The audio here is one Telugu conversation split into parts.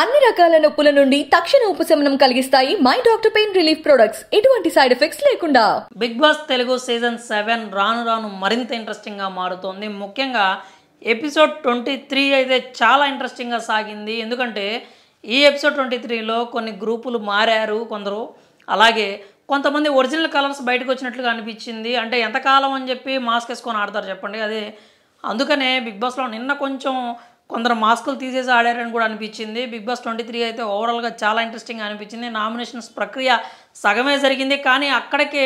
అన్ని రకాల నొప్పుల నుండి తక్షణ ఉపశమనం కలిగిస్తాయి my doctor pain relief products ఎటువంటి సైడ్ ఎఫెక్ట్స్ లేకుండా big boss Telugu season seven రాను రాను మరింత ఇంట్రెస్టింగ్గా మారుతోంది ముఖ్యంగా ఎపిసోడ్ ట్వంటీ త్రీ అయితే చాలా ఇంట్రెస్టింగ్గా సాగింది ఎందుకంటే ఈ ఎపిసోడ్ ట్వంటీ త్రీలో కొన్ని గ్రూపులు మారారు కొందరు అలాగే కొంతమంది ఒరిజినల్ కలర్స్ బయటకు వచ్చినట్లుగా అనిపించింది అంటే ఎంతకాలం అని చెప్పి మాస్క్ వేసుకొని ఆడతారు చెప్పండి అదే అందుకనే బిగ్ బాస్లో నిన్న కొంచెం కొందరు మాస్కులు తీసేసి ఆడారని కూడా అనిపించింది బిగ్ బాస్ ట్వంటీ త్రీ అయితే ఓవరాల్గా చాలా ఇంట్రెస్టింగ్ అనిపించింది నామినేషన్స్ ప్రక్రియ సగమే జరిగింది కానీ అక్కడికే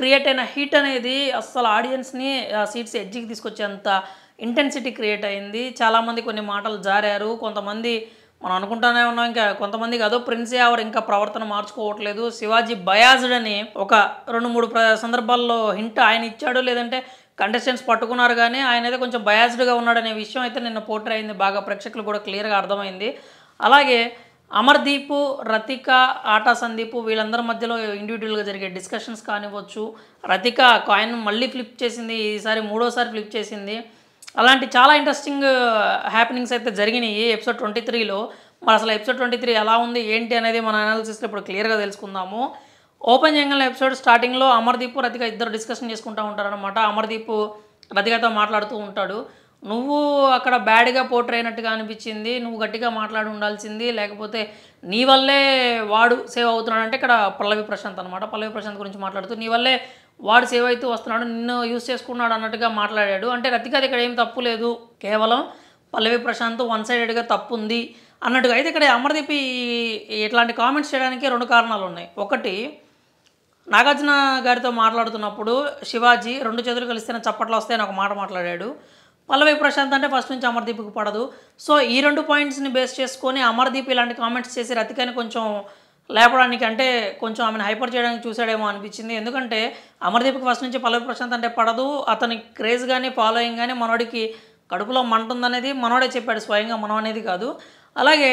క్రియేట్ అయిన హీట్ అనేది అస్సలు ఆడియన్స్ని సీట్స్ ఎడ్జికి తీసుకొచ్చేంత ఇంటెన్సిటీ క్రియేట్ అయింది చాలామంది కొన్ని మాటలు జారారు కొంతమంది మనం అనుకుంటానే ఉన్నాం ఇంకా కొంతమందికి అదో ప్రిన్స్ ఎవరు ఇంకా ప్రవర్తన మార్చుకోవట్లేదు శివాజీ బయాజ్డ్ అని ఒక రెండు మూడు సందర్భాల్లో హింట్ ఆయన ఇచ్చాడు లేదంటే కంటెస్టెంట్స్ పట్టుకున్నారు కానీ ఆయన అయితే కొంచెం బయాస్డ్గా ఉన్నాడనే విషయం అయితే నిన్న పోర్ట్రే అయింది బాగా ప్రేక్షకులు కూడా క్లియర్గా అర్థమైంది అలాగే అమర్దీప్ రతిక ఆటా సందీప్ వీళ్ళందరి మధ్యలో ఇండివిజువల్గా జరిగే డిస్కషన్స్ కానివ్వచ్చు రతిక కాయిన్ మళ్ళీ ఫ్లిప్ చేసింది ఈసారి మూడోసారి ఫ్లిప్ చేసింది అలాంటి చాలా ఇంట్రెస్టింగ్ హ్యాపెనింగ్స్ uh, అయితే జరిగినాయి ఎపిసోడ్ ట్వంటీ త్రీలో మరి అసలు ఎపిసోడ్ ట్వంటీ త్రీ ఎలా ఉంది ఏంటి అనేది మన అనాలిసిస్లో ఇప్పుడు క్లియర్గా తెలుసుకుందాము ఓపెన్ జంగల్ ఎపిసోడ్ స్టార్టింగ్లో అమర్దీప్ రతిక ఇద్దరు డిస్కషన్ చేసుకుంటూ ఉంటారనమాట అమర్దీప్ రతికతో మాట్లాడుతూ ఉంటాడు నువ్వు అక్కడ బ్యాడ్గా పోర్ట్రే అయినట్టుగా అనిపించింది నువ్వు గట్టిగా మాట్లాడి ఉండాల్సింది లేకపోతే నీ వల్లే వాడు సేవ్ అవుతున్నాడు అంటే ఇక్కడ పల్లవి ప్రశాంత్ అనమాట పల్లవి ప్రశాంత్ గురించి మాట్లాడుతూ నీ వల్లే వాడు సేవ్ అవుతూ వస్తున్నాడు నిన్ను యూస్ చేసుకున్నాడు అన్నట్టుగా మాట్లాడాడు అంటే రతిక ఇక్కడ ఏం తప్పు లేదు కేవలం పల్లవి ప్రశాంత్ వన్ సైడెడ్గా తప్పు ఉంది అన్నట్టుగా అయితే ఇక్కడ అమర్దీప్ ఇట్లాంటి కామెంట్స్ చేయడానికి రెండు కారణాలు ఉన్నాయి ఒకటి నాగార్జున గారితో మాట్లాడుతున్నప్పుడు శివాజీ రెండు చేతులు కలిస్తేనే చప్పట్లు వస్తాయని ఒక మాట మాట్లాడాడు పల్లవి ప్రశాంత్ అంటే ఫస్ట్ నుంచి అమర్దీప్కి పడదు సో ఈ రెండు పాయింట్స్ని బేస్ చేసుకొని అమర్దీప్ ఇలాంటి కామెంట్స్ చేసి రతికని కొంచెం లేపడానికి అంటే కొంచెం ఆమెను హైపర్ చేయడానికి చూసాడేమో అనిపించింది ఎందుకంటే అమర్దీప్కి ఫస్ట్ నుంచి పల్లవి ప్రశాంత్ అంటే పడదు అతని క్రేజ్ కానీ ఫాలోయింగ్ కానీ మనోడికి కడుపులో మంటుందనేది మనోడే చెప్పాడు స్వయంగా మనం అనేది కాదు అలాగే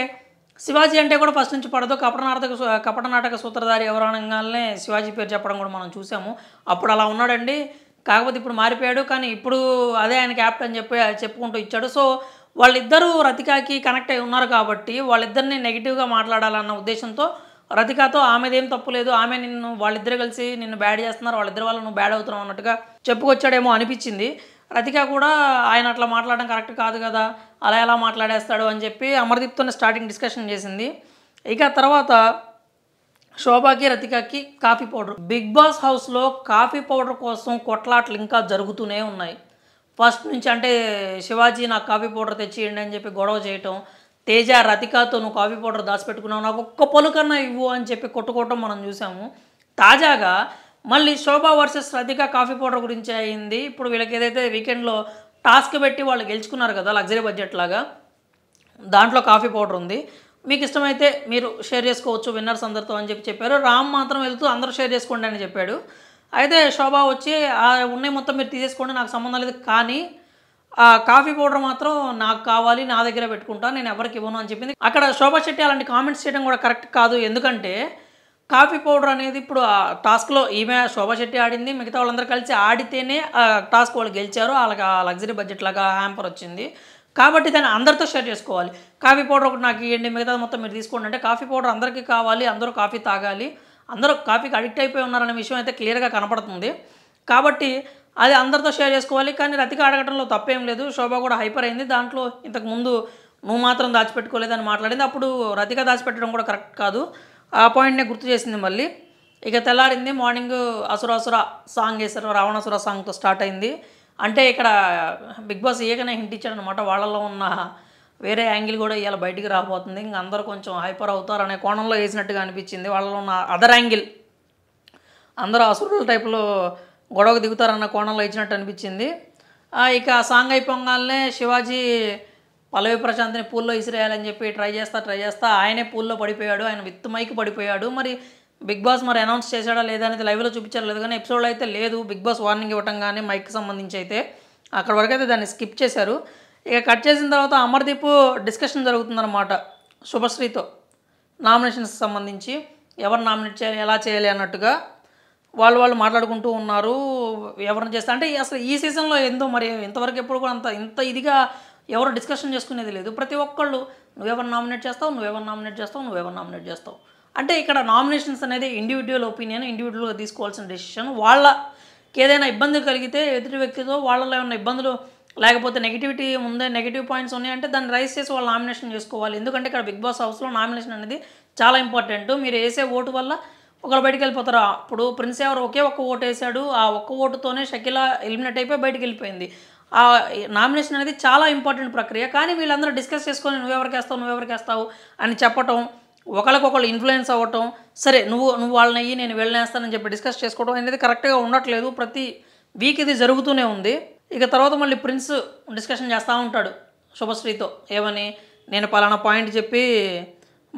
శివాజీ అంటే కూడా ఫస్ట్ నుంచి పడదు కపట నాటక కపట నాటక సూత్రధారి ఎవరనగానే శివాజీ పేరు చెప్పడం కూడా మనం చూసాము అప్పుడు అలా ఉన్నాడండి కాకపోతే ఇప్పుడు మారిపోయాడు కానీ ఇప్పుడు అదే ఆయన క్యాప్టన్ అని చెప్పి చెప్పుకుంటూ ఇచ్చాడు సో వాళ్ళిద్దరూ రతికాకి కనెక్ట్ అయి ఉన్నారు కాబట్టి వాళ్ళిద్దరిని నెగిటివ్గా మాట్లాడాలన్న ఉద్దేశంతో రతికాతో ఆమెదేం తప్పు లేదు ఆమె నిన్ను వాళ్ళిద్దరు కలిసి నిన్ను బ్యాడ్ చేస్తున్నారు వాళ్ళిద్దరు వాళ్ళు నువ్వు బ్యాడ్ అవుతున్నావు అన్నట్టుగా చెప్పుకొచ్చాడేమో అనిపించింది రతిక కూడా ఆయన అట్లా మాట్లాడడం కరెక్ట్ కాదు కదా అలా ఎలా మాట్లాడేస్తాడు అని చెప్పి అమర్దీప్తోనే స్టార్టింగ్ డిస్కషన్ చేసింది ఇక తర్వాత శోభాకి రతికకి కాఫీ పౌడర్ బిగ్ బాస్ హౌస్లో కాఫీ పౌడర్ కోసం కొట్లాట్లు ఇంకా జరుగుతూనే ఉన్నాయి ఫస్ట్ నుంచి అంటే శివాజీ నాకు కాఫీ పౌడర్ తెచ్చియండి అని చెప్పి గొడవ చేయటం తేజ రతికాతో నువ్వు కాఫీ పౌడర్ దాచిపెట్టుకున్నావు నాకు ఒక్క పలుకన్నా ఇవ్వు అని చెప్పి కొట్టుకోవటం మనం చూసాము తాజాగా మళ్ళీ Shobha versus Radhika coffee powder గురించి అయింది ఇప్పుడు వీళ్ళకి ఏదైతే వీకెండ్లో టాస్క్ పెట్టి వాళ్ళు గెలుచుకున్నారు కదా లగ్జరీ బడ్జెట్ లాగా దాంట్లో కాఫీ పౌడర్ ఉంది మీకు ఇష్టమైతే మీరు షేర్ చేసుకోవచ్చు విన్నర్స్ అందరితో అని చెప్పి చెప్పారు రామ్ మాత్రం వెళ్తూ అందరూ షేర్ చేసుకోండి అని చెప్పాడు అయితే శోభా వచ్చి ఉన్నాయి మొత్తం మీరు తీసేసుకోండి నాకు సంబంధం లేదు కానీ ఆ కాఫీ పౌడర్ మాత్రం నాకు కావాలి నా దగ్గర పెట్టుకుంటా నేను ఎవరికి ఇవ్వను అని చెప్పింది అక్కడ శోభా శెట్టి అలాంటి కామెంట్స్ చేయడం కూడా కరెక్ట్ కాదు ఎందుకంటే కాఫీ పౌడర్ అనేది ఇప్పుడు ఆ టాస్క్లో ఈమె శోభా శెట్టి ఆడింది మిగతా వాళ్ళందరూ కలిసి ఆడితేనే ఆ టాస్క్ వాళ్ళు గెలిచారు వాళ్ళకి ఆ లగ్జరీ బడ్జెట్ లాగా హ్యాంపర్ వచ్చింది కాబట్టి దాన్ని అందరితో షేర్ చేసుకోవాలి కాఫీ పౌడర్ ఒకటి నాకు ఇవ్వండి మిగతా మొత్తం మీరు తీసుకోండి అంటే కాఫీ పౌడర్ అందరికీ కావాలి అందరూ కాఫీ తాగాలి అందరూ కాఫీకి అడిక్ట్ అయిపోయి ఉన్నారనే విషయం అయితే క్లియర్గా కనపడుతుంది కాబట్టి అది అందరితో షేర్ చేసుకోవాలి కానీ రతిక అడగడంలో తప్పేం లేదు శోభ కూడా హైపర్ అయింది దాంట్లో ఇంతకుముందు నువ్వు మాత్రం దాచిపెట్టుకోలేదని మాట్లాడింది అప్పుడు రతిక దాచిపెట్టడం కూడా కరెక్ట్ కాదు ఆ పాయింట్నే గుర్తు చేసింది మళ్ళీ ఇక తెల్లారింది మార్నింగ్ అసురాసుర సాంగ్ వేశారు రావణాసుర సాంగ్తో స్టార్ట్ అయింది అంటే ఇక్కడ బిగ్ బాస్ ఏకనే హింట్ ఇచ్చాడనమాట వాళ్ళలో ఉన్న వేరే యాంగిల్ కూడా ఇవాళ బయటికి రాబోతుంది ఇంక అందరూ కొంచెం హైపర్ అవుతారు అనే కోణంలో వేసినట్టుగా అనిపించింది వాళ్ళలో ఉన్న అదర్ యాంగిల్ అందరూ అసురుల టైప్లో గొడవకు దిగుతారన్న కోణంలో ఇచ్చినట్టు అనిపించింది ఇక సాంగ్ అయిపోగానే శివాజీ పల్లవి ప్రశాంత్ని పూల్లో ఇసిరేయాలని చెప్పి ట్రై చేస్తా ట్రై చేస్తా ఆయనే పూల్లో పడిపోయాడు ఆయన విత్ మైక్ పడిపోయాడు మరి బిగ్ బాస్ మరి అనౌన్స్ చేశాడా లేదా అనేది లైవ్లో చూపించారు లేదు కానీ ఎపిసోడ్ అయితే లేదు బిగ్ బాస్ వార్నింగ్ ఇవ్వటం కానీ మైక్ సంబంధించి అయితే అక్కడ వరకు అయితే దాన్ని స్కిప్ చేశారు ఇక కట్ చేసిన తర్వాత అమర్దీప్ డిస్కషన్ జరుగుతుందన్నమాట శుభశ్రీతో నామినేషన్స్ సంబంధించి ఎవరు నామినేట్ చేయాలి ఎలా చేయాలి అన్నట్టుగా వాళ్ళు వాళ్ళు మాట్లాడుకుంటూ ఉన్నారు ఎవరిని చేస్తా అంటే అసలు ఈ సీజన్లో ఎంతో మరి ఇంతవరకు ఎప్పుడు కూడా అంత ఇంత ఇదిగా ఎవరు డిస్కషన్ చేసుకునేది లేదు ప్రతి ఒక్కళ్ళు నువ్వెవరు నామినేట్ చేస్తావు నువ్వెవరు నామినేట్ చేస్తావు నువ్వెవరు నామినేట్ చేస్తావు అంటే ఇక్కడ నామినేషన్స్ అనేది ఇండివిజువల్ ఒపీనియన్ ఇండివిజువల్గా తీసుకోవాల్సిన డెసిషన్ వాళ్ళకి ఏదైనా ఇబ్బంది కలిగితే ఎదుటి వ్యక్తితో వాళ్ళలో ఏమైనా ఇబ్బందులు లేకపోతే నెగిటివిటీ ఉందే నెగిటివ్ పాయింట్స్ ఉన్నాయంటే దాన్ని రైస్ చేసి వాళ్ళు నామినేషన్ చేసుకోవాలి ఎందుకంటే ఇక్కడ బిగ్ బాస్ హౌస్లో నామినేషన్ అనేది చాలా ఇంపార్టెంట్ మీరు వేసే ఓటు వల్ల ఒకరు బయటికి వెళ్ళిపోతారు అప్పుడు ప్రిన్స్ ఎవరు ఒకే ఒక్క ఓటు వేసాడు ఆ ఒక్క ఓటుతోనే షకిల ఎలిమినేట్ అయిపోయి బయటికి వెళ్ళిపోయింది ఆ నామినేషన్ అనేది చాలా ఇంపార్టెంట్ ప్రక్రియ కానీ వీళ్ళందరూ డిస్కస్ చేసుకొని నువ్వెవరికి వేస్తావు నువ్వెవరికి వేస్తావు అని చెప్పటం ఒకరికొకరు ఇన్ఫ్లుయెన్స్ అవ్వటం సరే నువ్వు నువ్వు వాళ్ళని అయ్యి నేను వెళ్ళేస్తానని చెప్పి డిస్కస్ చేసుకోవడం అనేది కరెక్ట్గా ఉండట్లేదు ప్రతి వీక్ ఇది జరుగుతూనే ఉంది ఇక తర్వాత మళ్ళీ ప్రిన్స్ డిస్కషన్ చేస్తూ ఉంటాడు శుభశ్రీతో ఏమని నేను పలానా పాయింట్ చెప్పి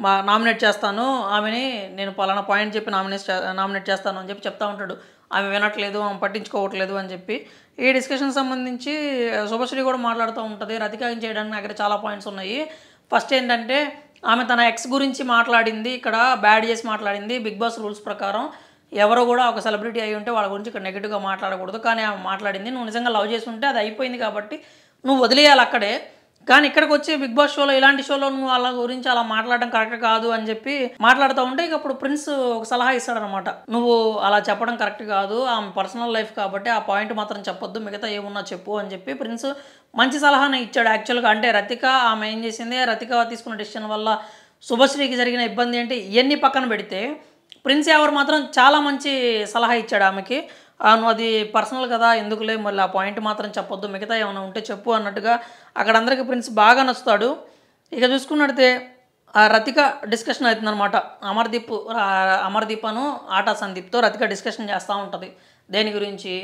మా నామినేట్ చేస్తాను ఆమెని నేను పలానా పాయింట్ చెప్పి నామినేట్ నామినేట్ చేస్తాను అని చెప్పి చెప్తా ఉంటాడు ఆమె వినట్లేదు ఆమె పట్టించుకోవట్లేదు అని చెప్పి ఈ డిస్కషన్ సంబంధించి శుభశ్రీ కూడా మాట్లాడుతూ ఉంటుంది రతికాయం చేయడానికి అక్కడ చాలా పాయింట్స్ ఉన్నాయి ఫస్ట్ ఏంటంటే ఆమె తన ఎక్స్ గురించి మాట్లాడింది ఇక్కడ బ్యాడ్ చేసి మాట్లాడింది బిగ్ బాస్ రూల్స్ ప్రకారం ఎవరో కూడా ఒక సెలబ్రిటీ అయి ఉంటే వాళ్ళ గురించి ఇక్కడ నెగిటివ్గా మాట్లాడకూడదు కానీ ఆమె మాట్లాడింది నువ్వు నిజంగా లవ్ చేసి ఉంటే అది అయిపోయింది కాబట్టి నువ్వు వదిలేయాలి అక్కడే కానీ ఇక్కడికి వచ్చి బిగ్ బాస్ షోలో ఇలాంటి షోలో నువ్వు వాళ్ళ గురించి అలా మాట్లాడడం కరెక్ట్ కాదు అని చెప్పి మాట్లాడుతూ ఉంటే ఇక అప్పుడు ప్రిన్స్ ఒక సలహా ఇస్తాడనమాట నువ్వు అలా చెప్పడం కరెక్ట్ కాదు ఆమె పర్సనల్ లైఫ్ కాబట్టి ఆ పాయింట్ మాత్రం చెప్పొద్దు మిగతా ఏమున్నా చెప్పు అని చెప్పి ప్రిన్స్ మంచి సలహాను ఇచ్చాడు యాక్చువల్గా అంటే రతిక ఆమె ఏం చేసింది రతిక తీసుకున్న డిసిషన్ వల్ల శుభశ్రీకి జరిగిన ఇబ్బంది ఏంటి ఇవన్నీ పక్కన పెడితే ప్రిన్స్ ఎవరు మాత్రం చాలా మంచి సలహా ఇచ్చాడు ఆమెకి నువ్వు అది పర్సనల్ కదా ఎందుకులే మళ్ళీ ఆ పాయింట్ మాత్రం చెప్పొద్దు మిగతా ఏమైనా ఉంటే చెప్పు అన్నట్టుగా అక్కడ అందరికీ ప్రిన్స్ బాగా నచ్చుతాడు ఇక చూసుకున్నట్టే రతిక డిస్కషన్ అవుతుందనమాట అమర్దీప్ అమర్దీపను ఆటా సందీప్తో రతిక డిస్కషన్ చేస్తూ ఉంటుంది దేని గురించి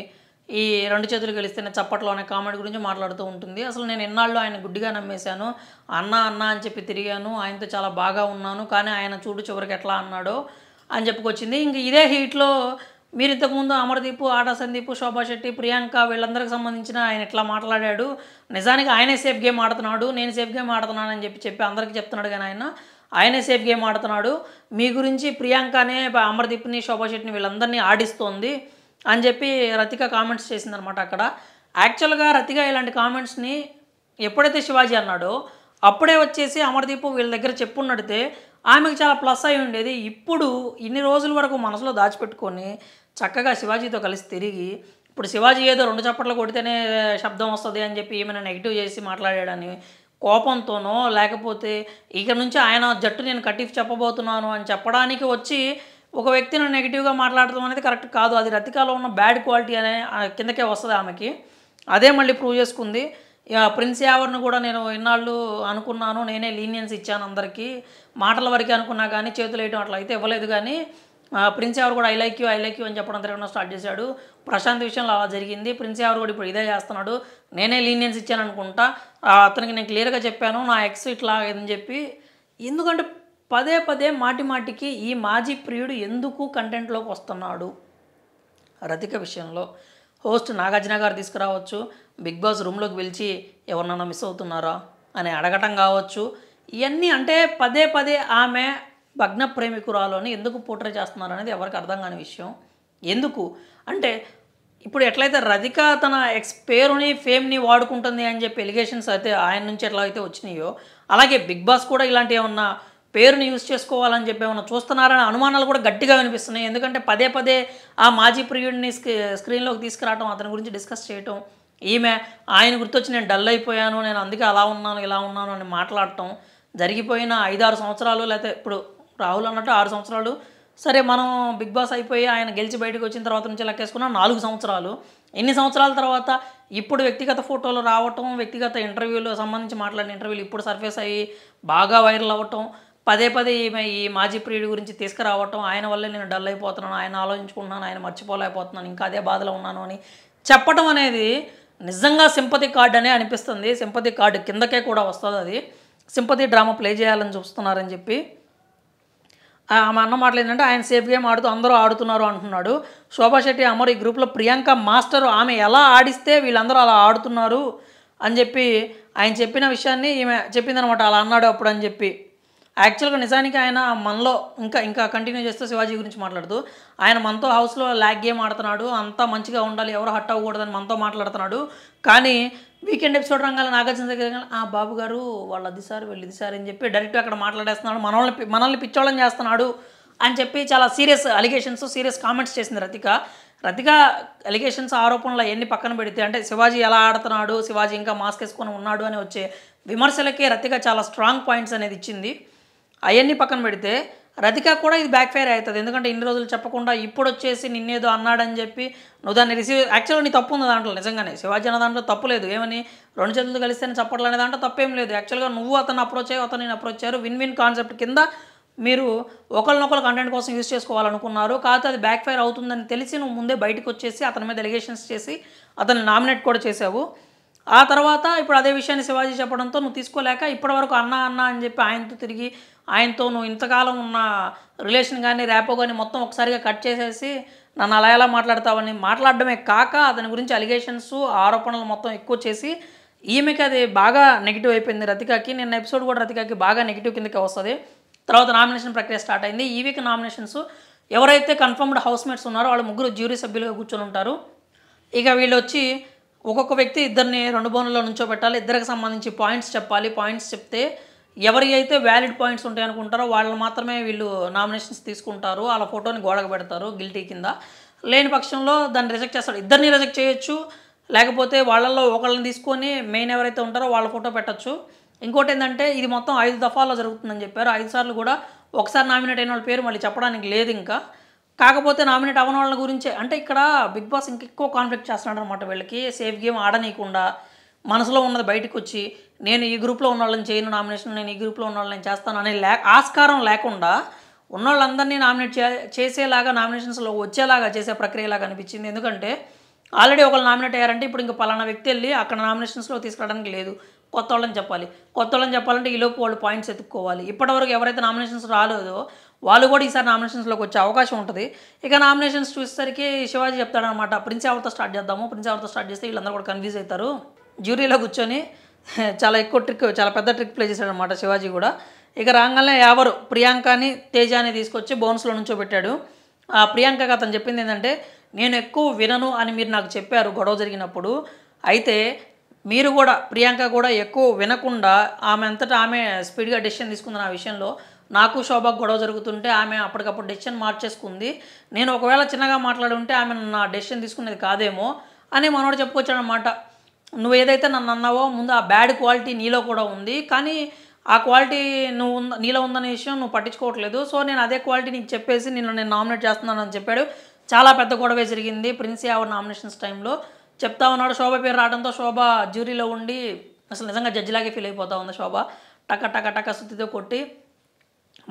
ఈ రెండు చేతులు గెలిస్తేనే చప్పట్లో అనే కామెడీ గురించి మాట్లాడుతూ ఉంటుంది అసలు నేను ఎన్నాళ్ళు ఆయన గుడ్డిగా నమ్మేశాను అన్న అన్న అని చెప్పి తిరిగాను ఆయనతో చాలా బాగా ఉన్నాను కానీ ఆయన చూడు చివరికి ఎట్లా అన్నాడో అని చెప్పుకొచ్చింది ఇంక ఇదే హీట్లో మీరు ఇంతకుముందు అమర్దీప్ ఆడా సందీప్ శోభా శెట్టి ప్రియాంక వీళ్ళందరికి సంబంధించిన ఆయన ఇట్లా మాట్లాడాడు నిజానికి ఆయనే సేఫ్ గేమ్ ఆడుతున్నాడు నేను సేఫ్ గేమ్ ఆడుతున్నాను అని చెప్పి చెప్పి అందరికీ చెప్తున్నాడు కానీ ఆయన ఆయనే సేఫ్ గేమ్ ఆడుతున్నాడు మీ గురించి ప్రియాంకనే అమర్దీప్ని శోభా శెట్టిని వీళ్ళందరినీ ఆడిస్తోంది అని చెప్పి రతిక కామెంట్స్ చేసిందనమాట అక్కడ యాక్చువల్గా రతిక ఇలాంటి కామెంట్స్ని ఎప్పుడైతే శివాజీ అన్నాడో అప్పుడే వచ్చేసి అమర్దీప్ వీళ్ళ దగ్గర చెప్పున్నడితే ఆమెకు చాలా ప్లస్ అయి ఉండేది ఇప్పుడు ఇన్ని రోజుల వరకు మనసులో దాచిపెట్టుకొని చక్కగా శివాజీతో కలిసి తిరిగి ఇప్పుడు శివాజీ ఏదో రెండు చప్పట్లు కొడితేనే శబ్దం వస్తుంది అని చెప్పి ఏమైనా నెగిటివ్ చేసి మాట్లాడాడని కోపంతోనో లేకపోతే ఇక్కడ నుంచి ఆయన జట్టు నేను కట్టి చెప్పబోతున్నాను అని చెప్పడానికి వచ్చి ఒక వ్యక్తిని నెగిటివ్గా మాట్లాడటం అనేది కరెక్ట్ కాదు అది రతికాలో ఉన్న బ్యాడ్ క్వాలిటీ అనే కిందకే వస్తుంది ఆమెకి అదే మళ్ళీ ప్రూవ్ చేసుకుంది ప్రిన్స్ యావర్ను కూడా నేను ఇన్నాళ్ళు అనుకున్నాను నేనే లీనియన్స్ ఇచ్చాను అందరికీ మాటల వరకే అనుకున్నా కానీ చేతులు వేయటం అట్లా అయితే ఇవ్వలేదు కానీ ప్రిన్స్ ఎవరు కూడా I like you I like you అని చెప్పడం తిరగడం స్టార్ట్ చేశాడు ప్రశాంత్ విషయంలో అలా జరిగింది ప్రిన్స్ ఎవరు కూడా ఇప్పుడు ఇదే చేస్తున్నాడు నేనే లీనియన్స్ ఇచ్చాను అనుకుంటా అతనికి నేను క్లియర్గా చెప్పాను నా ఎక్స్ ఇట్లా అని చెప్పి ఎందుకంటే పదే పదే మాటి మాటికి ఈ మాజీ ప్రియుడు ఎందుకు కంటెంట్లోకి వస్తున్నాడు రతిక విషయంలో హోస్ట్ నాగార్జున గారు తీసుకురావచ్చు బిగ్ బాస్ రూమ్లోకి పిలిచి ఎవరినన్నా మిస్ అవుతున్నారా అని అడగటం కావచ్చు ఇవన్నీ అంటే పదే పదే ఆమె భగ్న ప్రేమికురాలు అని ఎందుకు పోట్రే చేస్తున్నారు అనేది ఎవరికి అర్థం కాని విషయం ఎందుకు అంటే ఇప్పుడు ఎట్లయితే రధిక తన ఎక్స్ పేరుని ఫేమ్ని వాడుకుంటుంది అని చెప్పి ఎలిగేషన్స్ అయితే ఆయన నుంచి ఎట్లా అయితే వచ్చినాయో అలాగే బిగ్ బాస్ కూడా ఇలాంటి ఏమన్నా పేరుని యూజ్ చేసుకోవాలని చెప్పి ఏమన్నా చూస్తున్నారనే అనుమానాలు కూడా గట్టిగా వినిపిస్తున్నాయి ఎందుకంటే పదే పదే ఆ మాజీ ప్రియుడిని స్క్రీన్లోకి తీసుకురావటం అతని గురించి డిస్కస్ చేయటం ఈమె ఆయన గుర్తొచ్చి నేను డల్ అయిపోయాను నేను అందుకే అలా ఉన్నాను ఇలా ఉన్నాను అని మాట్లాడటం జరిగిపోయిన ఐదారు సంవత్సరాలు లేకపోతే ఇప్పుడు రాహుల్ అన్నట్టు ఆరు సంవత్సరాలు సరే మనం బిగ్ బాస్ అయిపోయి ఆయన గెలిచి బయటకు వచ్చిన తర్వాత నుంచి లెక్కేసుకున్నాం నాలుగు సంవత్సరాలు ఎన్ని సంవత్సరాల తర్వాత ఇప్పుడు వ్యక్తిగత ఫోటోలు రావటం వ్యక్తిగత ఇంటర్వ్యూలు సంబంధించి మాట్లాడిన ఇంటర్వ్యూలు ఇప్పుడు సర్ఫేస్ అయ్యి బాగా వైరల్ అవ్వటం పదే పదే ఈమె ఈ మాజీ ప్రియుడి గురించి తీసుకురావటం ఆయన వల్లే నేను డల్ అయిపోతున్నాను ఆయన ఆలోచించుకుంటున్నాను ఆయన మర్చిపోలేకపోతున్నాను ఇంకా అదే బాధలో ఉన్నాను అని చెప్పటం అనేది నిజంగా సింపతి కార్డ్ అనే అనిపిస్తుంది సింపతి కార్డు కిందకే కూడా వస్తుంది అది సింపతి డ్రామా ప్లే చేయాలని చూస్తున్నారని చెప్పి మా అన్న మాటలు ఏంటంటే ఆయన సేఫ్ గేమ్ ఆడుతూ అందరూ ఆడుతున్నారు అంటున్నాడు శోభా శెట్టి అమర్ ఈ గ్రూప్లో ప్రియాంక మాస్టర్ ఆమె ఎలా ఆడిస్తే వీళ్ళందరూ అలా ఆడుతున్నారు అని చెప్పి ఆయన చెప్పిన విషయాన్ని ఈమె చెప్పిందనమాట అలా అన్నాడు అప్పుడు అని చెప్పి యాక్చువల్గా నిజానికి ఆయన మనలో ఇంకా ఇంకా కంటిన్యూ చేస్తూ శివాజీ గురించి మాట్లాడుతూ ఆయన మనతో హౌస్లో ల్యాగ్ గేమ్ ఆడుతున్నాడు అంతా మంచిగా ఉండాలి ఎవరు హట్ అవ్వకూడదని మనతో మాట్లాడుతున్నాడు కానీ వీకెండ్ ఎపిసోడ్ రంగాల నాగార్జున దగ్గర ఆ బాబు గారు వాళ్ళు అది సార్ వీళ్ళు ఇది సార్ అని చెప్పి డైరెక్ట్ అక్కడ మాట్లాడేస్తున్నాడు మనల్ని మనల్ని పిచ్చోళ్ళని చేస్తున్నాడు అని చెప్పి చాలా సీరియస్ అలిగేషన్స్ సీరియస్ కామెంట్స్ చేసింది రతిక రతిక అలిగేషన్స్ ఆరోపణలు అవన్నీ పక్కన పెడితే అంటే శివాజీ ఎలా ఆడుతున్నాడు శివాజీ ఇంకా మాస్క్ వేసుకొని ఉన్నాడు అని వచ్చే విమర్శలకే రతిక చాలా స్ట్రాంగ్ పాయింట్స్ అనేది ఇచ్చింది అవన్నీ పక్కన పెడితే రతిక కూడా ఇది బ్యాక్ ఫైర్ అవుతుంది ఎందుకంటే ఇన్ని రోజులు చెప్పకుండా ఇప్పుడు వచ్చేసి నిన్నేదో అన్నాడని చెప్పి నువ్వు దాన్ని రిసీవ్ యాక్చువల్గా నీ తప్పు ఉంది దాంట్లో నిజంగానే శివాజీ అన్న దాంట్లో తప్పు లేదు ఏమని రెండు చేతులు కలిస్తేనే చప్పట్లు అనే దాంట్లో తప్పేం లేదు యాక్చువల్గా నువ్వు అతను అప్రోచ్ అయ్యి అతను నేను అప్రోచ్ అయ్యారు విన్ విన్ కాన్సెప్ట్ కింద మీరు ఒకరినొకరు కంటెంట్ కోసం యూజ్ చేసుకోవాలనుకున్నారు కాకపోతే అది బ్యాక్ ఫైర్ అవుతుందని తెలిసి నువ్వు ముందే బయటకు వచ్చేసి అతని మీద ఎలిగేషన్స్ చేసి అతన్ని నామినేట్ కూడా చేసావు ఆ తర్వాత ఇప్పుడు అదే విషయాన్ని శివాజీ చెప్పడంతో నువ్వు తీసుకోలేక ఇప్పటివరకు అన్న అన్న అని చెప్పి ఆయనతో తిరిగి ఆయనతో నువ్వు ఇంతకాలం ఉన్న రిలేషన్ కానీ ర్యాపో కానీ మొత్తం ఒకసారిగా కట్ చేసేసి నన్ను అలా ఎలా మాట్లాడతావని మాట్లాడడమే కాక అతని గురించి అలిగేషన్స్ ఆరోపణలు మొత్తం ఎక్కువ చేసి ఈమెకి అది బాగా నెగిటివ్ అయిపోయింది రతికాకి నిన్న ఎపిసోడ్ కూడా రతికాకి బాగా నెగిటివ్ కిందకి వస్తుంది తర్వాత నామినేషన్ ప్రక్రియ స్టార్ట్ అయింది ఈ వీక్ నామినేషన్స్ ఎవరైతే కన్ఫర్మ్డ్ హౌస్మేట్స్ ఉన్నారో వాళ్ళు ముగ్గురు జ్యూరీ సభ్యులుగా కూర్చొని ఉంటారు ఇక వీళ్ళు వచ్చి ఒక్కొక్క వ్యక్తి ఇద్దరిని రెండు బోన్లలో పెట్టాలి ఇద్దరికి సంబంధించి పాయింట్స్ చెప్పాలి పాయింట్స్ చెప్తే ఎవరి అయితే వ్యాలిడ్ పాయింట్స్ ఉంటాయనుకుంటారో వాళ్ళని వాళ్ళు మాత్రమే వీళ్ళు నామినేషన్స్ తీసుకుంటారు వాళ్ళ ఫోటోని గోడకు పెడతారు గిల్టీ కింద లేని పక్షంలో దాన్ని రిజెక్ట్ చేస్తారు ఇద్దరిని రిజెక్ట్ చేయొచ్చు లేకపోతే వాళ్ళల్లో ఒకళ్ళని తీసుకొని మెయిన్ ఎవరైతే ఉంటారో వాళ్ళ ఫోటో పెట్టచ్చు ఇంకోటి ఏంటంటే ఇది మొత్తం ఐదు దఫాల్లో జరుగుతుందని చెప్పారు ఐదు సార్లు కూడా ఒకసారి నామినేట్ అయిన వాళ్ళ పేరు మళ్ళీ చెప్పడానికి లేదు ఇంకా కాకపోతే నామినేట్ అవన వాళ్ళ గురించే అంటే ఇక్కడ బిగ్ బాస్ ఇంకెక్కువ కాన్ఫ్లిక్ట్ చేస్తున్నాడు అనమాట వీళ్ళకి సేఫ్ గేమ్ ఆడనీయకుండా మనసులో ఉన్నది బయటకు వచ్చి నేను ఈ గ్రూప్లో ఉన్న వాళ్ళని చేయను నామినేషన్ నేను ఈ గ్రూప్లో ఉన్న వాళ్ళని చేస్తాను అనే లే ఆస్కారం లేకుండా ఉన్న వాళ్ళందరినీ నామినేట్ చే చేసేలాగా నామినేషన్స్లో వచ్చేలాగా చేసే ప్రక్రియలాగా అనిపించింది ఎందుకంటే ఆల్రెడీ ఒకళ్ళు నామినేట్ అయ్యారంటే ఇప్పుడు ఇంకా పలానా వ్యక్తి వెళ్ళి అక్కడ నామినేషన్స్లో తీసుకురావడానికి లేదు కొత్త వాళ్ళని చెప్పాలి కొత్త వాళ్ళని చెప్పాలంటే ఈలోపు వాళ్ళు పాయింట్స్ ఎత్తుక్కోవాలి ఇప్పటివరకు ఎవరైతే నామినేషన్స్ రాలేదో వాళ్ళు కూడా ఈసారి నామినేషన్స్లోకి వచ్చే అవకాశం ఉంటుంది ఇక నామినేషన్స్ చూసేసరికి శివాజీ చెప్తాడనమాట ప్రిన్స్ ఎవరితో స్టార్ట్ చేద్దాము ప్రిన్స్ ఎవరితో స్టార్ట్ చేస్తే వీళ్ళందరూ కూడా కన్ఫ్యూజ్ అవుతారు జ్యూరీలో కూర్చొని చాలా ఎక్కువ ట్రిక్ చాలా పెద్ద ట్రిక్ ప్లే చేశాడనమాట శివాజీ కూడా ఇక రాగానే ఎవరు ప్రియాంకని తేజాని తీసుకొచ్చి బోన్స్లో నుంచో పెట్టాడు ఆ ప్రియాంక అతను చెప్పింది ఏంటంటే నేను ఎక్కువ వినను అని మీరు నాకు చెప్పారు గొడవ జరిగినప్పుడు అయితే మీరు కూడా ప్రియాంక కూడా ఎక్కువ వినకుండా ఆమె అంతటా ఆమె స్పీడ్గా డెసిషన్ తీసుకుందన్న ఆ విషయంలో నాకు శోభ గొడవ జరుగుతుంటే ఆమె అప్పటికప్పుడు డెసిషన్ మార్చేసుకుంది నేను ఒకవేళ చిన్నగా మాట్లాడి ఉంటే ఆమె నా డెసిషన్ తీసుకునేది కాదేమో అని మనోడు చెప్పుకొచ్చాడనమాట నువ్వు ఏదైతే నన్ను అన్నావో ముందు ఆ బ్యాడ్ క్వాలిటీ నీలో కూడా ఉంది కానీ ఆ క్వాలిటీ నువ్వు నీలో ఉందనే విషయం నువ్వు పట్టించుకోవట్లేదు సో నేను అదే క్వాలిటీ నీకు చెప్పేసి నిన్ను నేను నామినేట్ చేస్తున్నాను అని చెప్పాడు చాలా పెద్ద గొడవే జరిగింది ప్రిన్సి అవర్ నామినేషన్స్ టైంలో చెప్తా ఉన్నాడు శోభ పేరు రావడంతో శోభ జ్యూరీలో ఉండి అసలు నిజంగా జడ్జిలాగే ఫీల్ అయిపోతా ఉంది శోభ టక టక టక సుత్తితో కొట్టి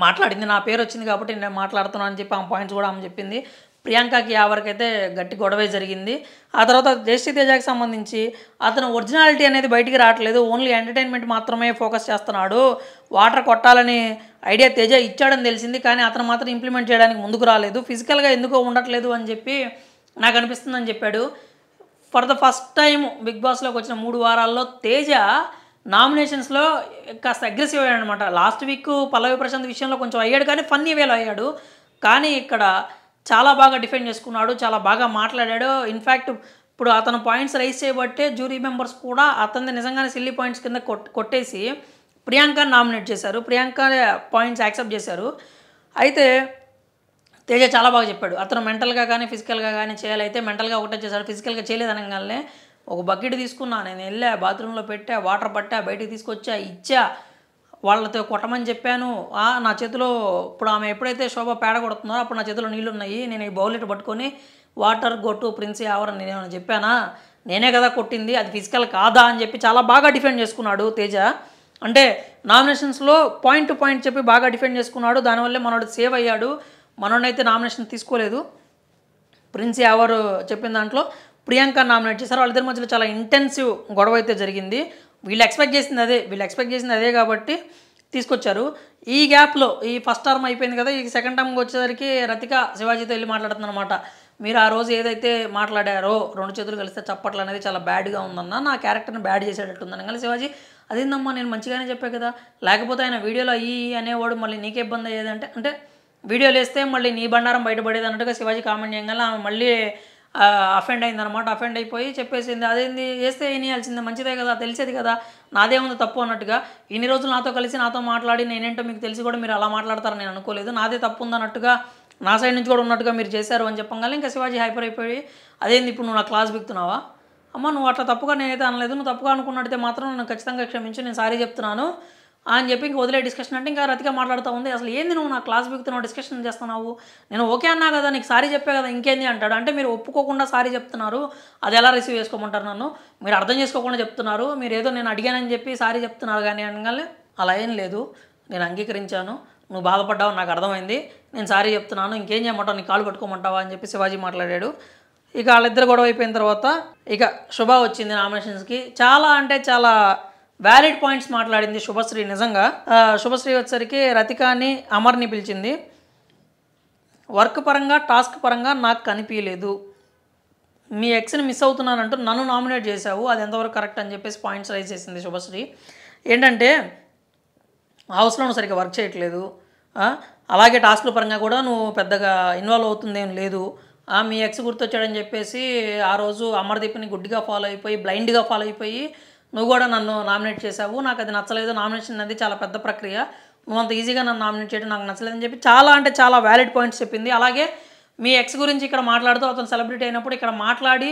మాట్లాడింది నా పేరు వచ్చింది కాబట్టి నేను మాట్లాడుతున్నాను అని చెప్పి ఆమె పాయింట్స్ కూడా ఆమె చెప్పింది ప్రియాంకకి ఎవరికైతే గట్టి గొడవే జరిగింది ఆ తర్వాత జయశ్రీ తేజాకి సంబంధించి అతను ఒరిజినాలిటీ అనేది బయటికి రావట్లేదు ఓన్లీ ఎంటర్టైన్మెంట్ మాత్రమే ఫోకస్ చేస్తున్నాడు వాటర్ కొట్టాలని ఐడియా తేజ ఇచ్చాడని తెలిసింది కానీ అతను మాత్రం ఇంప్లిమెంట్ చేయడానికి ముందుకు రాలేదు ఫిజికల్గా ఎందుకో ఉండట్లేదు అని చెప్పి నాకు అనిపిస్తుందని చెప్పాడు for the first time big బాస్లోకి వచ్చిన మూడు వారాల్లో తేజ నామినేషన్స్లో కాస్త అగ్రెసివ్ అయ్యాడు అనమాట లాస్ట్ వీక్ పల్లవి ప్రశాంత్ విషయంలో కొంచెం అయ్యాడు కానీ ఫన్నీ వేలో అయ్యాడు కానీ ఇక్కడ చాలా బాగా డిఫెండ్ చేసుకున్నాడు చాలా బాగా మాట్లాడాడు ఇన్ఫ్యాక్ట్ ఇప్పుడు అతను పాయింట్స్ రైస్ చేయబట్టే జ్యూరీ మెంబర్స్ కూడా అతన్ని నిజంగానే సిల్లీ పాయింట్స్ కింద కొట్టేసి ప్రియాంక నామినేట్ చేశారు ప్రియాంక పాయింట్స్ యాక్సెప్ట్ చేశారు అయితే తేజ చాలా బాగా చెప్పాడు అతను మెంటల్గా కానీ ఫిజికల్గా కానీ చేయాలైతే మెంటల్గా ఒకటే చేశాడు ఫిజికల్గా చేయలేదనగానే ఒక బకెట్ తీసుకున్నా నేను వెళ్ళా బాత్రూంలో పెట్టా వాటర్ పట్టా బయటికి తీసుకొచ్చా ఇచ్చా వాళ్ళతో కొట్టమని చెప్పాను నా చేతిలో ఇప్పుడు ఆమె ఎప్పుడైతే శోభ పేడ కొడుతున్నారో అప్పుడు నా చేతిలో నీళ్ళు ఉన్నాయి నేను ఈ బౌలెట్ పట్టుకొని వాటర్ గొట్టు ప్రిన్స్ ఆవరణ నేనేమైనా చెప్పానా నేనే కదా కొట్టింది అది ఫిజికల్ కాదా అని చెప్పి చాలా బాగా డిఫెండ్ చేసుకున్నాడు తేజ అంటే నామినేషన్స్లో పాయింట్ టు పాయింట్ చెప్పి బాగా డిఫెండ్ చేసుకున్నాడు దానివల్లే మనోడు సేవ్ అయ్యాడు మనోడైతే నామినేషన్ తీసుకోలేదు ప్రిన్స్ ఎవరు చెప్పిన దాంట్లో ప్రియాంక నామినేట్ చేశారు వాళ్ళిద్దరి మధ్యలో చాలా ఇంటెన్సివ్ గొడవ అయితే జరిగింది వీళ్ళు ఎక్స్పెక్ట్ చేసింది అదే వీళ్ళు ఎక్స్పెక్ట్ చేసింది అదే కాబట్టి తీసుకొచ్చారు ఈ గ్యాప్లో ఈ ఫస్ట్ టర్మ్ అయిపోయింది కదా ఈ సెకండ్ టర్మ్కి వచ్చేసరికి రతిక శివాజీతో వెళ్ళి మాట్లాడుతుందన్నమాట మీరు ఆ రోజు ఏదైతే మాట్లాడారో రెండు చేతులు కలిస్తే చప్పట్లు అనేది చాలా బ్యాడ్గా ఉందన్న నా క్యారెక్టర్ని బ్యాడ్ చేసేటట్టుందని కానీ శివాజీ అదేందమ్మా నేను మంచిగానే చెప్పాను కదా లేకపోతే ఆయన వీడియోలో ఈ అనేవాడు మళ్ళీ నీకే ఇబ్బంది అయ్యేదంటే అంటే వీడియోలు వేస్తే మళ్ళీ నీ బండారం బయటపడేది అన్నట్టుగా శివాజీ కామెంట్ చేయగల ఆమె మళ్ళీ అఫెండ్ అయిందనమాట అఫెండ్ అయిపోయి చెప్పేసింది అదేంది చేస్తే వినియాల్సిందే మంచిదే కదా తెలిసేది కదా నాదే ఉంది తప్పు అన్నట్టుగా ఇన్ని రోజులు నాతో కలిసి నాతో మాట్లాడి నేనేంటో మీకు తెలిసి కూడా మీరు అలా మాట్లాడతారని నేను అనుకోలేదు నాదే తప్పు ఉందన్నట్టుగా నా సైడ్ నుంచి కూడా ఉన్నట్టుగా మీరు చేశారు అని చెప్పంగానే ఇంకా శివాజీ హైపర్ అయిపోయి అదేంది ఇప్పుడు నువ్వు నా క్లాస్ బిగుతున్నావా అమ్మ నువ్వు అట్లా తప్పుగా నేనైతే అనలేదు నువ్వు తప్పుగా అనుకున్నట్టయితే మాత్రం నన్ను ఖచ్చితంగా క్షమించి నేను సారీ చెప్తున్నాను అని చెప్పి ఇంక వదిలే డిస్కషన్ అంటే ఇంకా రతిగా మాట్లాడుతూ ఉంది అసలు ఏంది నువ్వు నా క్లాస్ బిగుతున్నావు డిస్కషన్ చేస్తున్నావు నేను ఓకే అన్నా కదా నీకు సారీ చెప్పే కదా ఇంకేంది అంటాడు అంటే మీరు ఒప్పుకోకుండా సారీ చెప్తున్నారు అది ఎలా రిసీవ్ చేసుకోమంటారు నన్ను మీరు అర్థం చేసుకోకుండా చెప్తున్నారు మీరు ఏదో నేను అడిగానని చెప్పి సారీ చెప్తున్నారు కానీ అనగానే అలా ఏం లేదు నేను అంగీకరించాను నువ్వు బాధపడ్డావు నాకు అర్థమైంది నేను సారీ చెప్తున్నాను ఇంకేం చేయమంటావు నీ కాలు పట్టుకోమంటావా అని చెప్పి శివాజీ మాట్లాడాడు ఇక వాళ్ళిద్దరు గొడవ అయిపోయిన తర్వాత ఇక శుభ వచ్చింది నామినేషన్స్కి చాలా అంటే చాలా వ్యాలిడ్ పాయింట్స్ మాట్లాడింది శుభశ్రీ నిజంగా శుభశ్రీ వచ్చేసరికి రతికాని అమర్ని పిలిచింది వర్క్ పరంగా టాస్క్ పరంగా నాకు కనిపించలేదు మీ ఎక్స్ని మిస్ అవుతున్నానంటూ నన్ను నామినేట్ చేశావు అది ఎంతవరకు కరెక్ట్ అని చెప్పేసి పాయింట్స్ రైజ్ చేసింది శుభశ్రీ ఏంటంటే హౌస్లోనూ సరిగ్గా వర్క్ చేయట్లేదు అలాగే టాస్క్ల పరంగా కూడా నువ్వు పెద్దగా ఇన్వాల్వ్ అవుతుందేం లేదు మీ ఎక్స్ గుర్తొచ్చాడని చెప్పేసి ఆ రోజు అమర్దీప్ని గుడ్డిగా ఫాలో అయిపోయి బ్లైండ్గా ఫాలో అయిపోయి నువ్వు కూడా నన్ను నామినేట్ చేసావు నాకు అది నచ్చలేదు నామినేషన్ అనేది చాలా పెద్ద ప్రక్రియ నువ్వు అంత ఈజీగా నన్ను నామినేట్ చేయడం నాకు నచ్చలేదని చెప్పి చాలా అంటే చాలా వ్యాలిడ్ పాయింట్స్ చెప్పింది అలాగే మీ ఎక్స్ గురించి ఇక్కడ మాట్లాడుతూ అతను సెలబ్రిటీ అయినప్పుడు ఇక్కడ మాట్లాడి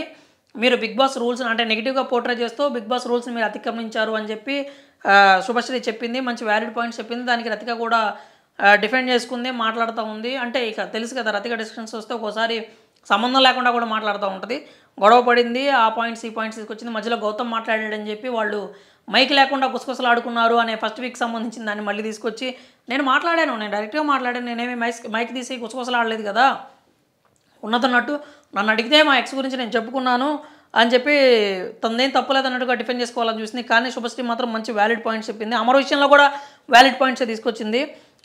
మీరు బిగ్ బాస్ రూల్స్ని అంటే నెగిటివ్గా పోర్ట్రే చేస్తూ బిగ్ బాస్ రూల్స్ని మీరు అతిక్రమించారు అని చెప్పి శుభశ్రీ చెప్పింది మంచి వ్యాలిడ్ పాయింట్స్ చెప్పింది దానికి రతిక కూడా డిఫెండ్ చేసుకుంది మాట్లాడుతూ ఉంది అంటే ఇక తెలుసు కదా రతిక డిస్కషన్స్ వస్తే ఒక్కోసారి సంబంధం లేకుండా కూడా మాట్లాడుతూ ఉంటుంది గొడవ పడింది ఆ పాయింట్స్ ఈ పాయింట్స్ తీసుకొచ్చింది మధ్యలో గౌతమ్ మాట్లాడాడని చెప్పి వాళ్ళు మైక్ లేకుండా గుసగుసలాడుకున్నారు ఆడుకున్నారు అనే ఫస్ట్ వీక్ సంబంధించిన దాన్ని మళ్ళీ తీసుకొచ్చి నేను మాట్లాడాను నేను డైరెక్ట్గా మాట్లాడాను నేనేమి మైక్ మైక్ తీసి గుసగుసలాడలేదు ఆడలేదు కదా ఉన్నదన్నట్టు నన్ను అడిగితే మా ఎక్స్ గురించి నేను చెప్పుకున్నాను అని చెప్పి తనదేం అన్నట్టుగా డిఫెండ్ చేసుకోవాలని చూసింది కానీ శుభశ్రీ మాత్రం మంచి వ్యాలిడ్ పాయింట్స్ చెప్పింది అమర విషయంలో కూడా వ్యాలిడ్ పాయింట్స్ తీసుకొచ్చింది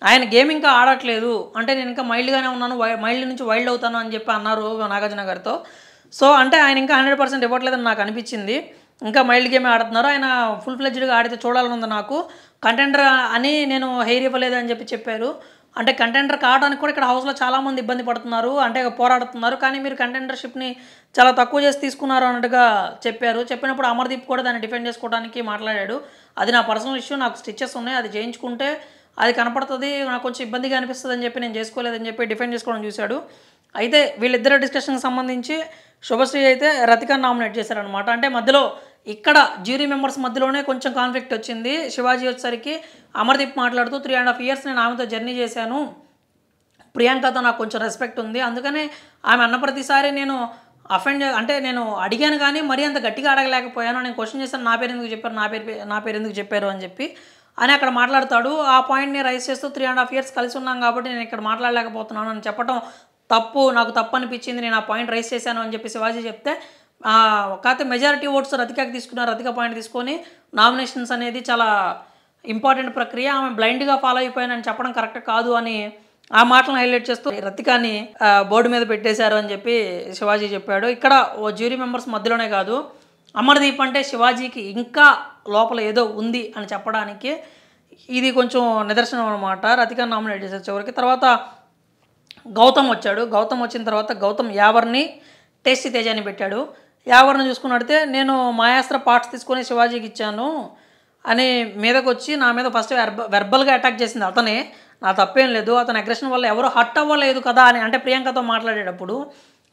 ఆయన గేమ్ ఇంకా ఆడట్లేదు అంటే నేను ఇంకా మైల్డ్గానే ఉన్నాను మైల్డ్ నుంచి వైల్డ్ అవుతాను అని చెప్పి అన్నారు నాగార్జున గారితో సో అంటే ఆయన ఇంకా హండ్రెడ్ పర్సెంట్ ఇవ్వట్లేదని నాకు అనిపించింది ఇంకా మైల్డ్ గేమే ఆడుతున్నారు ఆయన ఫుల్ ఫ్లెడ్జ్డ్గా ఆడితే చూడాలనుంది నాకు కంటెండర్ అని నేను హెయిర్ ఇవ్వలేదు అని చెప్పి చెప్పారు అంటే కంటెండర్ కావడానికి కూడా ఇక్కడ హౌస్లో చాలామంది ఇబ్బంది పడుతున్నారు అంటే పోరాడుతున్నారు కానీ మీరు కంటెండర్షిప్ని చాలా తక్కువ చేసి తీసుకున్నారు అన్నట్టుగా చెప్పారు చెప్పినప్పుడు అమర్దీప్ కూడా దాన్ని డిఫెండ్ చేసుకోవడానికి మాట్లాడాడు అది నా పర్సనల్ ఇష్యూ నాకు స్టిచ్చెస్ ఉన్నాయి అది చేయించుకుంటే అది కనపడుతుంది నాకు కొంచెం ఇబ్బందిగా అనిపిస్తుంది అని చెప్పి నేను చేసుకోలేదని చెప్పి డిఫెండ్ చేసుకోవడం చూశాడు అయితే వీళ్ళిద్దరు డిస్కషన్కి సంబంధించి శుభశ్రీ అయితే రతికా నామినేట్ చేశారనమాట అంటే మధ్యలో ఇక్కడ జ్యూరీ మెంబర్స్ మధ్యలోనే కొంచెం కాన్ఫ్లిక్ట్ వచ్చింది శివాజీ వచ్చేసరికి అమర్దీప్ మాట్లాడుతూ త్రీ అండ్ హాఫ్ ఇయర్స్ నేను ఆమెతో జర్నీ చేశాను ప్రియాంకతో నాకు కొంచెం రెస్పెక్ట్ ఉంది అందుకనే ఆమె అన్న ప్రతిసారి నేను అఫెండ్ అంటే నేను అడిగాను కానీ మరీ అంత గట్టిగా అడగలేకపోయాను నేను క్వశ్చన్ చేశాను నా పేరు ఎందుకు చెప్పారు నా పేరు నా పేరు ఎందుకు చెప్పారు అని చెప్పి అని అక్కడ మాట్లాడతాడు ఆ పాయింట్ని రైస్ చేస్తూ త్రీ అండ్ హాఫ్ ఇయర్స్ కలిసి ఉన్నాం కాబట్టి నేను ఇక్కడ మాట్లాడలేకపోతున్నాను అని చెప్పడం తప్పు నాకు తప్పు అనిపించింది నేను ఆ పాయింట్ రైస్ చేశాను అని చెప్పి శివాజీ చెప్తే కాకపోతే మెజారిటీ ఓట్స్ రతికాకి తీసుకున్నారు రతిక పాయింట్ తీసుకొని నామినేషన్స్ అనేది చాలా ఇంపార్టెంట్ ప్రక్రియ ఆమె బ్లైండ్గా ఫాలో అయిపోయానని చెప్పడం కరెక్ట్ కాదు అని ఆ మాటలను హైలైట్ చేస్తూ రతికాని బోర్డు మీద పెట్టేశారు అని చెప్పి శివాజీ చెప్పాడు ఇక్కడ ఓ జ్యూరీ మెంబర్స్ మధ్యలోనే కాదు అమర్దీప్ అంటే శివాజీకి ఇంకా లోపల ఏదో ఉంది అని చెప్పడానికి ఇది కొంచెం నిదర్శనం అనమాట రతికాని నామినేట్ చేశారు చివరికి తర్వాత గౌతమ్ వచ్చాడు గౌతమ్ వచ్చిన తర్వాత గౌతమ్ యావర్ని టేస్టీ తేజాని పెట్టాడు యావర్ని చూసుకున్నట్టే నేను మాయాస్త్ర పార్ట్స్ తీసుకొని శివాజీకి ఇచ్చాను అని మీదకి వచ్చి నా మీద ఫస్ట్ వెర్బ వెర్బల్గా అటాక్ చేసింది అతనే నా తప్పేం లేదు అతని అగ్రెషన్ వల్ల ఎవరు హట్ అవ్వలేదు కదా అని అంటే ప్రియాంకతో మాట్లాడేటప్పుడు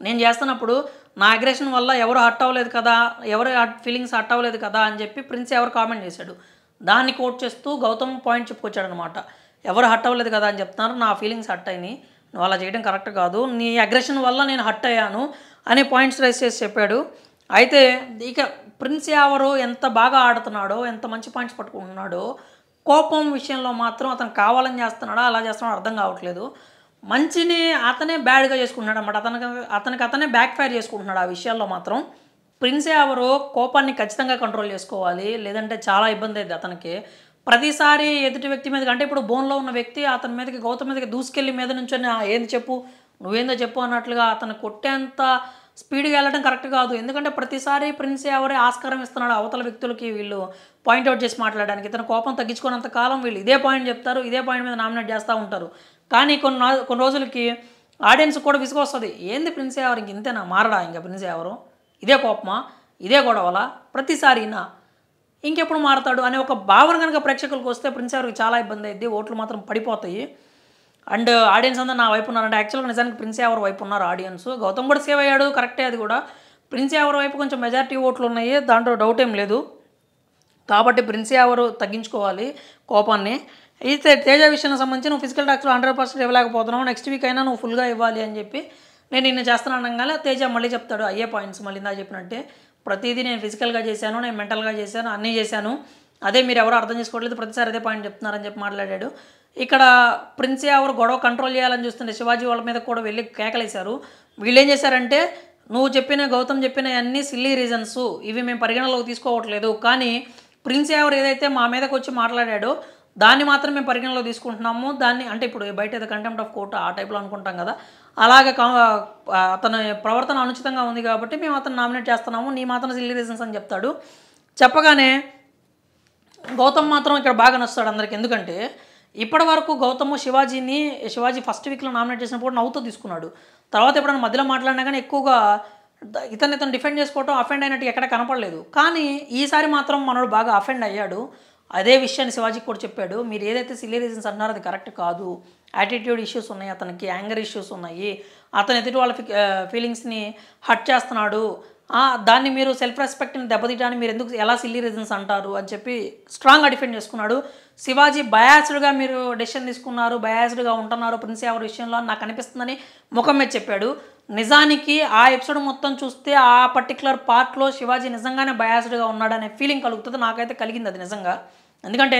నేను చేస్తున్నప్పుడు నా అగ్రెషన్ వల్ల ఎవరు హట్ అవ్వలేదు కదా ఎవరు ఫీలింగ్స్ హట్ అవ్వలేదు కదా అని చెప్పి ప్రిన్స్ ఎవరు కామెంట్ చేశాడు దాన్ని కోట్ చేస్తూ గౌతమ్ పాయింట్ చెప్పుకొచ్చాడనమాట ఎవరు హట్ అవ్వలేదు కదా అని చెప్తున్నారు నా ఫీలింగ్స్ హట్ అయినాయి నువ్వు అలా చేయడం కరెక్ట్ కాదు నీ అగ్రెషన్ వల్ల నేను హట్ అయ్యాను అనే పాయింట్స్ రైస్ చేసి చెప్పాడు అయితే ఇక ప్రిన్స్ యావరు ఎంత బాగా ఆడుతున్నాడో ఎంత మంచి పాయింట్స్ పట్టుకుంటున్నాడో కోపం విషయంలో మాత్రం అతను కావాలని చేస్తున్నాడా అలా చేస్తున్నాడో అర్థం కావట్లేదు మంచిని అతనే బ్యాడ్గా చేసుకుంటున్నాడు అనమాట అతనికి అతనికి అతనే బ్యాక్ ఫైర్ చేసుకుంటున్నాడు ఆ విషయాల్లో మాత్రం ప్రిన్స్ ఎవరు కోపాన్ని ఖచ్చితంగా కంట్రోల్ చేసుకోవాలి లేదంటే చాలా ఇబ్బంది అయింది అతనికి ప్రతిసారి ఎదుటి వ్యక్తి మీద అంటే ఇప్పుడు బోన్లో ఉన్న వ్యక్తి అతని మీదకి గౌతమ్ మీదకి దూసుకెళ్ళి మీద నుంచొని ఏంది చెప్పు నువ్వేందో చెప్పు అన్నట్లుగా అతను కొట్టేంత స్పీడ్గా వెళ్ళడం కరెక్ట్ కాదు ఎందుకంటే ప్రతిసారి ప్రిన్స్ ఎవరే ఆస్కారం ఇస్తున్నాడు అవతల వ్యక్తులకి వీళ్ళు పాయింట్అవుట్ చేసి మాట్లాడడానికి ఇతను కోపం తగ్గించుకున్నంత కాలం వీళ్ళు ఇదే పాయింట్ చెప్తారు ఇదే పాయింట్ మీద నామినేట్ చేస్తూ ఉంటారు కానీ కొన్ని కొన్ని రోజులకి ఆడియన్స్ కూడా విసుగొస్తుంది ఏంది ప్రిన్స్ ఎవరు ఇంక ఇంతేనా మారడా ఇంకా ప్రిన్స్ ఎవరు ఇదే కోపమా ఇదే గొడవలా నా ఇంకెప్పుడు మారతాడు అనే ఒక భావన కనుక ప్రేక్షకులకు వస్తే ప్రిన్స్ గారికి చాలా ఇబ్బంది అయింది ఓట్లు మాత్రం పడిపోతాయి అండ్ ఆడియన్స్ అంతా నా వైపు అంటే యాక్చువల్గా నిజానికి ప్రిన్స్ ఎవరి వైపు ఉన్నారు ఆడియన్స్ గౌతమ్ కూడా సేవ్ అయ్యాడు కరెక్టే అది కూడా ప్రిన్స్ ఎవరి వైపు కొంచెం మెజారిటీ ఓట్లు ఉన్నాయి దాంట్లో డౌట్ ఏం లేదు కాబట్టి ప్రిన్స్ ఎవరు తగ్గించుకోవాలి కోపాన్ని అయితే తేజ విషయానికి సంబంధించి నువ్వు ఫిజికల్ డాక్టర్ హండ్రెడ్ పర్సెంట్ ఇవ్వలేకపోతున్నావు నెక్స్ట్ వీక్ అయినా నువ్వు ఫుల్గా ఇవ్వాలి అని చెప్పి నేను నిన్న చేస్తున్నాను అనగానే తేజ మళ్ళీ చెప్తాడు అయ్యే పాయింట్స్ మళ్ళీ ఇందా చెప్పినట్టే ప్రతిదీ నేను ఫిజికల్గా చేశాను నేను మెంటల్గా చేశాను అన్నీ చేశాను అదే మీరు ఎవరు అర్థం చేసుకోవట్లేదు ప్రతిసారి అదే పాయింట్ చెప్తున్నారని చెప్పి మాట్లాడాడు ఇక్కడ ప్రిన్స్ ఎవరు గొడవ కంట్రోల్ చేయాలని చూస్తుంటే శివాజీ వాళ్ళ మీద కూడా వెళ్ళి కేకలేశారు వీళ్ళు ఏం చేశారంటే నువ్వు చెప్పిన గౌతమ్ చెప్పిన అన్ని సిల్లీ రీజన్స్ ఇవి మేము పరిగణలోకి తీసుకోవట్లేదు కానీ ప్రిన్స్ ఎవరు ఏదైతే మా మీదకి వచ్చి మాట్లాడాడో దాన్ని మాత్రం మేము పరిగణలో తీసుకుంటున్నాము దాన్ని అంటే ఇప్పుడు బయట ఏదో కంటెంప్ట్ ఆఫ్ కోర్టు ఆ టైప్లో అనుకుంటాం కదా అలాగే అతని ప్రవర్తన అనుచితంగా ఉంది కాబట్టి మేము అతను నామినేట్ చేస్తున్నాము నీ మాత్రం సిల్లీ రీజన్స్ అని చెప్తాడు చెప్పగానే గౌతమ్ మాత్రం ఇక్కడ బాగా నచ్చుతాడు అందరికి ఎందుకంటే ఇప్పటి వరకు గౌతమ్ శివాజీని శివాజీ ఫస్ట్ వీక్లో నామినేట్ చేసినప్పుడు నవ్వుతో తీసుకున్నాడు తర్వాత ఎప్పుడైనా మధ్యలో మాట్లాడినా కానీ ఎక్కువగా ఇతను ఇతను డిఫెండ్ చేసుకోవటం అఫెండ్ అయినట్టు ఎక్కడ కనపడలేదు కానీ ఈసారి మాత్రం మనోడు బాగా అఫెండ్ అయ్యాడు అదే విషయాన్ని శివాజీ కూడా చెప్పాడు మీరు ఏదైతే సిల్లీ రీజన్స్ అన్నారో అది కరెక్ట్ కాదు యాటిట్యూడ్ ఇష్యూస్ ఉన్నాయి అతనికి యాంగర్ ఇష్యూస్ ఉన్నాయి అతను ఎదుటి వాళ్ళ ఫీలింగ్స్ని హట్ చేస్తున్నాడు దాన్ని మీరు సెల్ఫ్ రెస్పెక్ట్ని దెబ్బతీయడానికి మీరు ఎందుకు ఎలా సిల్లీ రీజన్స్ అంటారు అని చెప్పి స్ట్రాంగ్గా డిఫెండ్ చేసుకున్నాడు శివాజీ బయాస్డ్గా మీరు డెసిషన్ తీసుకున్నారు బయాస్డ్గా ఉంటున్నారు ప్రిన్స్ ఎవరి విషయంలో నాకు అనిపిస్తుందని ముఖం మీద చెప్పాడు నిజానికి ఆ ఎపిసోడ్ మొత్తం చూస్తే ఆ పర్టికులర్ పార్ట్లో శివాజీ నిజంగానే బయాస్డ్గా ఉన్నాడనే ఫీలింగ్ కలుగుతుంది నాకైతే కలిగింది అది నిజంగా ఎందుకంటే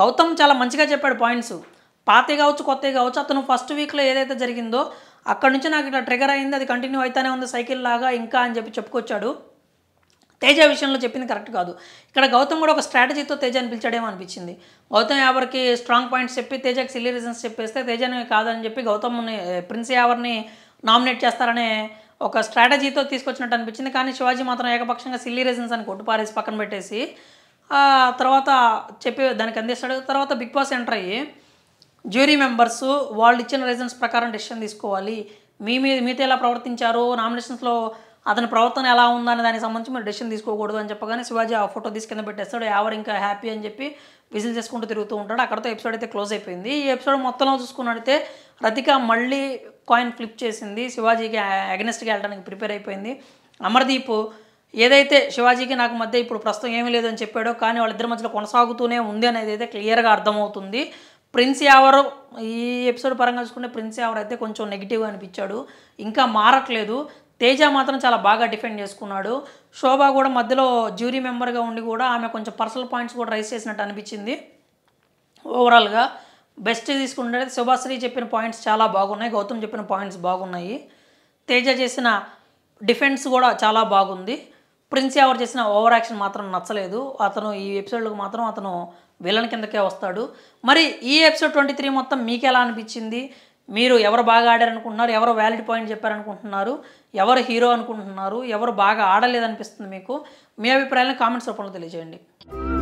గౌతమ్ చాలా మంచిగా చెప్పాడు పాయింట్స్ పాతే కావచ్చు కొత్త కావచ్చు అతను ఫస్ట్ వీక్లో ఏదైతే జరిగిందో అక్కడ నుంచి నాకు ఇట్లా ట్రిగర్ అయింది అది కంటిన్యూ అవుతానే ఉంది సైకిల్ లాగా ఇంకా అని చెప్పి చెప్పుకొచ్చాడు తేజ విషయంలో చెప్పింది కరెక్ట్ కాదు ఇక్కడ గౌతమ్ కూడా ఒక స్ట్రాటజీతో తేజాని పిలిచాడేమో అనిపించింది గౌతమ్ యావర్కి స్ట్రాంగ్ పాయింట్స్ చెప్పి తేజకి సిల్లీ రీజన్స్ చెప్పేస్తే తేజని కాదని చెప్పి గౌతమ్ని ప్రిన్స్ యావర్ని నామినేట్ చేస్తారనే ఒక స్ట్రాటజీతో తీసుకొచ్చినట్టు అనిపించింది కానీ శివాజీ మాత్రం ఏకపక్షంగా సిల్లీ రీజన్స్ అని కొట్టుపారేసి పక్కన పెట్టేసి తర్వాత చెప్పే దానికి అందిస్తాడు తర్వాత బిగ్ బాస్ ఎంటర్ అయ్యి జ్యూరీ మెంబర్స్ వాళ్ళు ఇచ్చిన రీజన్స్ ప్రకారం డెసిషన్ తీసుకోవాలి మీ మీద మీతో ఎలా ప్రవర్తించారు నామినేషన్స్లో అతని ప్రవర్తన ఎలా ఉందనే దానికి సంబంధించి మీరు డెసిషన్ తీసుకోకూడదు అని చెప్పగానే శివాజీ ఆ ఫోటో తీసి కింద పెట్టేస్తాడు ఎవరు ఇంకా హ్యాపీ అని చెప్పి విజిల్ చేసుకుంటూ తిరుగుతూ ఉంటాడు అక్కడతో ఎపిసోడ్ అయితే క్లోజ్ అయిపోయింది ఈ ఎపిసోడ్ మొత్తంలో చూసుకున్నట్టయితే రతిక మళ్ళీ కాయిన్ ఫ్లిప్ చేసింది శివాజీకి అగెనెస్ట్గా వెళ్ళడానికి ప్రిపేర్ అయిపోయింది అమర్దీప్ ఏదైతే శివాజీకి నాకు మధ్య ఇప్పుడు ప్రస్తుతం ఏమీ లేదని చెప్పాడో కానీ వాళ్ళిద్దరి మధ్యలో కొనసాగుతూనే ఉంది అనేది అయితే క్లియర్గా అర్థమవుతుంది ప్రిన్స్ యావరు ఈ ఎపిసోడ్ పరంగా చూసుకుంటే ప్రిన్స్ యావర్ అయితే కొంచెం నెగిటివ్గా అనిపించాడు ఇంకా మారట్లేదు తేజ మాత్రం చాలా బాగా డిఫెండ్ చేసుకున్నాడు శోభ కూడా మధ్యలో జ్యూరీ మెంబర్గా ఉండి కూడా ఆమె కొంచెం పర్సనల్ పాయింట్స్ కూడా రైస్ చేసినట్టు అనిపించింది ఓవరాల్గా బెస్ట్ తీసుకుంటే శుభాశ్రీ చెప్పిన పాయింట్స్ చాలా బాగున్నాయి గౌతమ్ చెప్పిన పాయింట్స్ బాగున్నాయి తేజ చేసిన డిఫెన్స్ కూడా చాలా బాగుంది ప్రిన్స్ ఎవరు చేసిన ఓవర్ యాక్షన్ మాత్రం నచ్చలేదు అతను ఈ ఎపిసోడ్లకు మాత్రం అతను విలన్ కిందకే వస్తాడు మరి ఈ ఎపిసోడ్ ట్వంటీ త్రీ మొత్తం మీకు ఎలా అనిపించింది మీరు ఎవరు బాగా ఆడారనుకుంటున్నారు ఎవరు వ్యాలిడ్ పాయింట్ చెప్పారనుకుంటున్నారు ఎవరు హీరో అనుకుంటున్నారు ఎవరు బాగా ఆడలేదనిపిస్తుంది మీకు మీ అభిప్రాయాలను కామెంట్స్ రూపంలో తెలియజేయండి